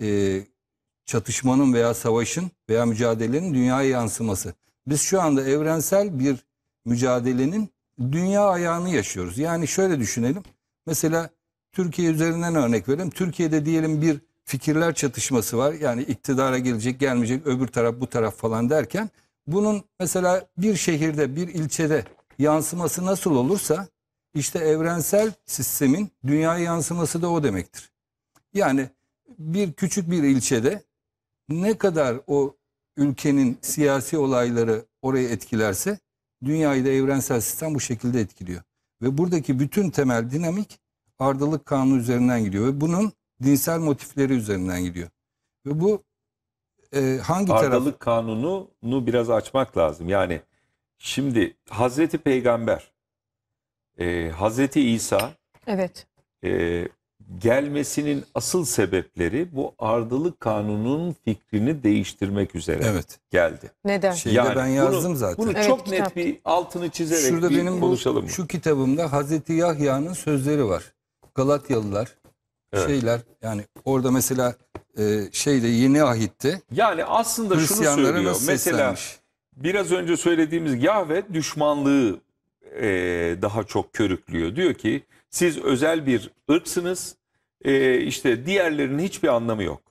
e, çatışmanın veya savaşın veya mücadelenin dünyaya yansıması. Biz şu anda evrensel bir mücadelenin dünya ayağını yaşıyoruz. Yani şöyle düşünelim. Mesela Türkiye üzerinden örnek verelim. Türkiye'de diyelim bir fikirler çatışması var. Yani iktidara gelecek, gelmeyecek, öbür taraf, bu taraf falan derken bunun mesela bir şehirde, bir ilçede yansıması nasıl olursa işte evrensel sistemin dünyaya yansıması da o demektir. Yani bir küçük bir ilçede ne kadar o ülkenin siyasi olayları orayı etkilerse dünyayı da evrensel sistem bu şekilde etkiliyor. Ve buradaki bütün temel dinamik ardılık kanunu üzerinden gidiyor ve bunun dinsel motifleri üzerinden gidiyor. Ve bu e, hangi ardılık taraf? Ardılık kanununu biraz açmak lazım. Yani şimdi Hazreti Peygamber, e, Hazreti İsa, evet, e, gelmesinin asıl sebepleri bu ardılık kanunun fikrini değiştirmek üzere Evet. geldi. Neden? Şeyde Yani ben yazdım bunu, zaten. Bunu Evet, çok net bir altını çizerek Şurada bir benim bu, şu kitabımda Hazreti Yahya'nın sözleri var. Galatyalılar Evet. şeyler yani orada mesela e, şeyde yeni ahitte yani aslında şunu söylüyor. Mesela biraz önce söylediğimiz Yahve düşmanlığı e, daha çok körüklüyor. Diyor ki siz özel bir ırksınız, e, işte diğerlerinin hiçbir anlamı yok.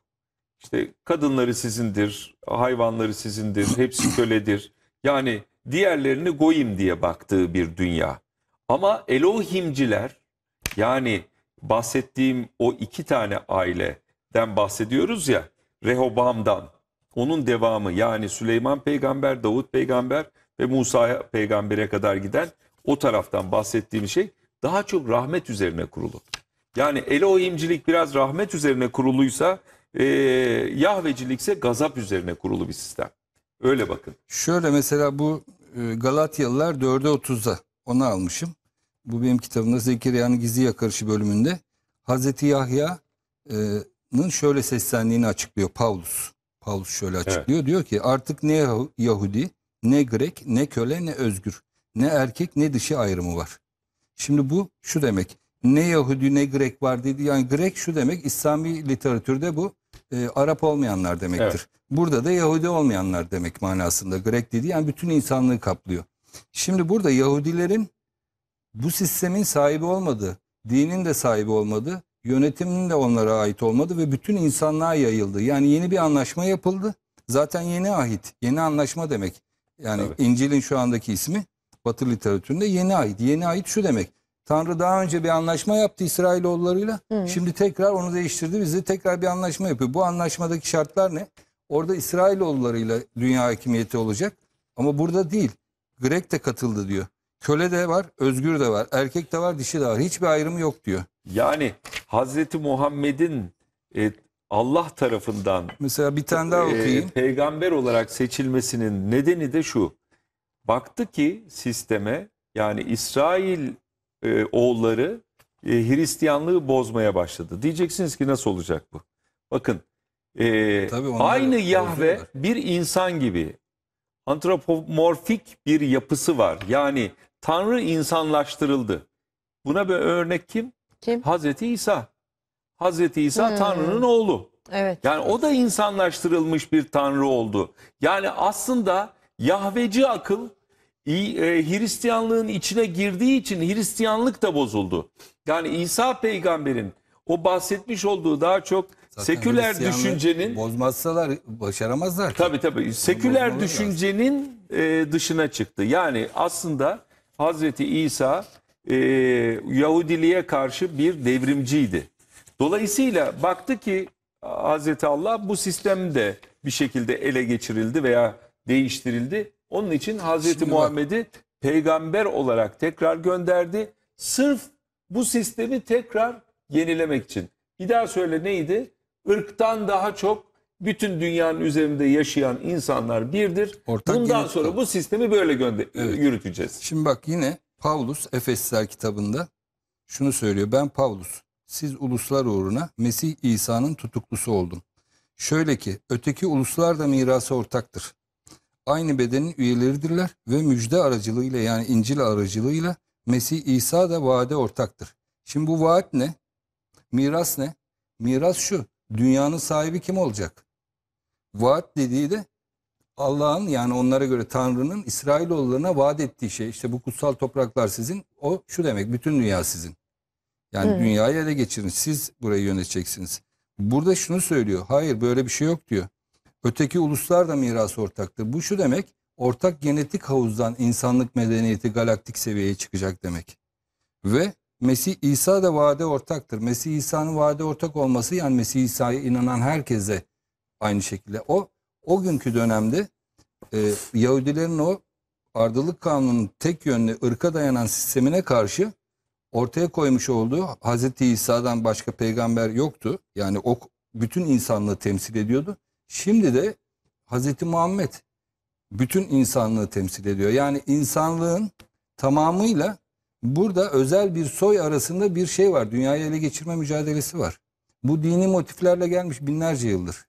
İşte kadınları sizindir, hayvanları sizindir, hepsi köledir. Yani diğerlerini goyim diye baktığı bir dünya. Ama Elohimciler yani bahsettiğim o iki tane aileden bahsediyoruz ya Rehobam'dan onun devamı yani Süleyman peygamber, Davut peygamber ve Musa peygambere kadar giden o taraftan bahsettiğim şey daha çok rahmet üzerine kurulu. Yani Elohimcilik biraz rahmet üzerine kuruluysa e, Yahvecilikse gazap üzerine kurulu bir sistem. Öyle bakın. Şöyle mesela bu e, Galatyalılar 4'e 30'da onu almışım. Bu benim kitabımda Zekeriya'nın gizli yakarışı bölümünde. Hazreti Yahya'nın şöyle seslendiğini açıklıyor Paulus. Paulus şöyle açıklıyor. Evet. Diyor ki artık ne Yahudi, ne Grek, ne köle, ne özgür, ne erkek, ne dişi ayrımı var. Şimdi bu şu demek ne Yahudi ne Grek var dedi. Yani Grek şu demek İslami literatürde bu e, Arap olmayanlar demektir. Evet. Burada da Yahudi olmayanlar demek manasında. Grek dediği yani bütün insanlığı kaplıyor. Şimdi burada Yahudilerin bu sistemin sahibi olmadı, dinin de sahibi olmadı, yönetimin de onlara ait olmadı ve bütün insanlığa yayıldı. Yani yeni bir anlaşma yapıldı. Zaten yeni ahit, yeni anlaşma demek. Yani evet. İncil'in şu andaki ismi Batı literatüründe yeni ahit. Yeni ahit şu demek. Tanrı daha önce bir anlaşma yaptı İsrailoğullarıyla. Hı. Şimdi tekrar onu değiştirdi. Bizi tekrar bir anlaşma yapıyor. Bu anlaşmadaki şartlar ne? Orada İsrailoğullarıyla dünya hakimiyeti olacak. Ama burada değil. Grek de katıldı diyor. Köle de var, özgür de var. Erkek de var, dişi de var. Hiçbir ayrımı yok diyor. Yani Hazreti Muhammed'in e, Allah tarafından mesela bir tane daha e, okuyayım. E, peygamber olarak seçilmesinin nedeni de şu. Baktı ki sisteme yani İsrail e, oğulları e, Hristiyanlığı bozmaya başladı. Diyeceksiniz ki nasıl olacak bu? Bakın e, e aynı Yahve bozuyorlar. bir insan gibi antropomorfik bir yapısı var. Yani Tanrı insanlaştırıldı. Buna bir örnek kim? Kim? Hazreti İsa. Hazreti İsa Hmm. Tanrı'nın oğlu. Evet. Yani o da insanlaştırılmış bir tanrı oldu. Yani aslında Yahveci akıl e, Hristiyanlığın içine girdiği için Hristiyanlık da bozuldu. Yani İsa peygamberin o bahsetmiş olduğu daha çok Zaten seküler düşüncenin bozmazsalar başaramazlar. Ki. Tabii tabii. Seküler düşüncenin e, dışına çıktı. Yani aslında Hazreti İsa e, Yahudiliğe karşı bir devrimciydi. Dolayısıyla baktı ki Hazreti Allah bu sistemde bir şekilde ele geçirildi veya değiştirildi onun için Hazreti Muhammed'i peygamber olarak tekrar gönderdi. Sırf bu sistemi tekrar yenilemek için. Bir daha söyle neydi? Irktan daha çok bütün dünyanın üzerinde yaşayan insanlar birdir. Ortak Bundan yürütme. sonra bu sistemi böyle gönder evet. yürüteceğiz. Şimdi bak yine Paulus Efesler kitabında şunu söylüyor. Ben Paulus siz uluslar uğruna Mesih İsa'nın tutuklusu oldum. Şöyle ki öteki uluslar da mirası ortaktır aynı bedenin üyeleridirler ve müjde aracılığıyla yani İncil aracılığıyla Mesih İsa da vaade ortaktır. Şimdi bu vaat ne? Miras ne? Miras şu. Dünyanın sahibi kim olacak? Vaat dediği de Allah'ın yani onlara göre Tanrı'nın İsrailoğullarına vaat ettiği şey. İşte bu kutsal topraklar sizin. O şu demek bütün dünya sizin. Yani evet. dünyayı ele geçirin. Siz burayı yöneteceksiniz. Burada şunu söylüyor. Hayır böyle bir şey yok diyor. Öteki uluslar da miras ortaktır. Bu şu demek, ortak genetik havuzdan insanlık medeniyeti galaktik seviyeye çıkacak demek. Ve Mesih İsa da vade ortaktır. Mesih İsa'nın vade ortak olması yani Mesih İsa'ya inanan herkese aynı şekilde. O o günkü dönemde e, Yahudilerin o ardılık kanunun tek yönlü ırka dayanan sistemine karşı ortaya koymuş olduğu Hz. İsa'dan başka peygamber yoktu. Yani o bütün insanlığı temsil ediyordu. Şimdi de Hazreti Muhammed bütün insanlığı temsil ediyor. Yani insanlığın tamamıyla burada özel bir soy arasında bir şey var. Dünyayı ele geçirme mücadelesi var. Bu dini motiflerle gelmiş binlerce yıldır.